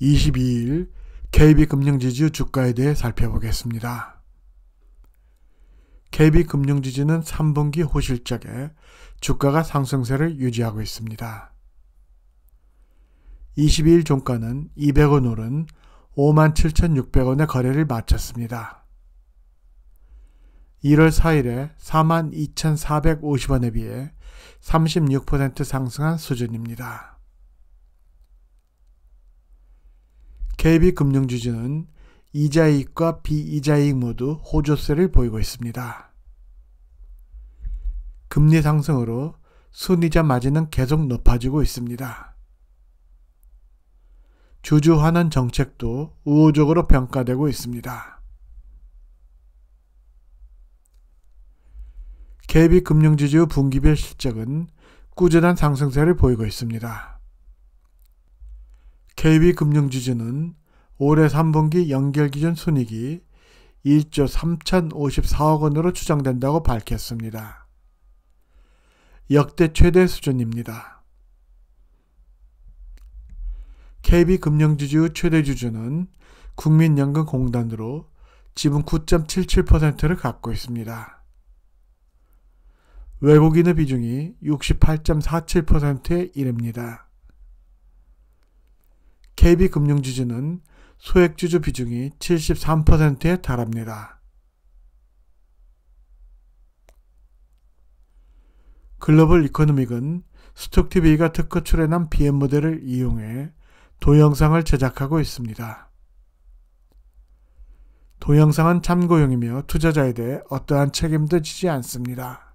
22일 KB금융지주 주가에 대해 살펴보겠습니다. KB금융지주는 3분기 호실적에 주가가 상승세를 유지하고 있습니다. 22일 종가는 200원 오른 57,600원의 거래를 마쳤습니다. 1월 4일에 42,450원에 비해 36% 상승한 수준입니다. KB금융주주는 이자익과 비이자익 모두 호조세를 보이고 있습니다. 금리 상승으로 순이자 마진은 계속 높아지고 있습니다. 주주 환원 정책도 우호적으로 평가되고 있습니다. KB금융지주 분기별 실적은 꾸준한 상승세를 보이고 있습니다. KB금융지주는 올해 3분기 연결기준 순익이 1조 3,054억 원으로 추정된다고 밝혔습니다. 역대 최대 수준입니다. KB금융지주 최대 주주는 국민연금공단으로 지분 9.77%를 갖고 있습니다. 외국인의 비중이 68.47%에 이릅니다. k b 금융지주는 소액주주 비중이 73%에 달합니다. 글로벌 이코노믹은 스톡TV가 특허 출연한 BM 모델을 이용해 동영상을 제작하고 있습니다. 동영상은 참고용이며 투자자에 대해 어떠한 책임도 지지 않습니다.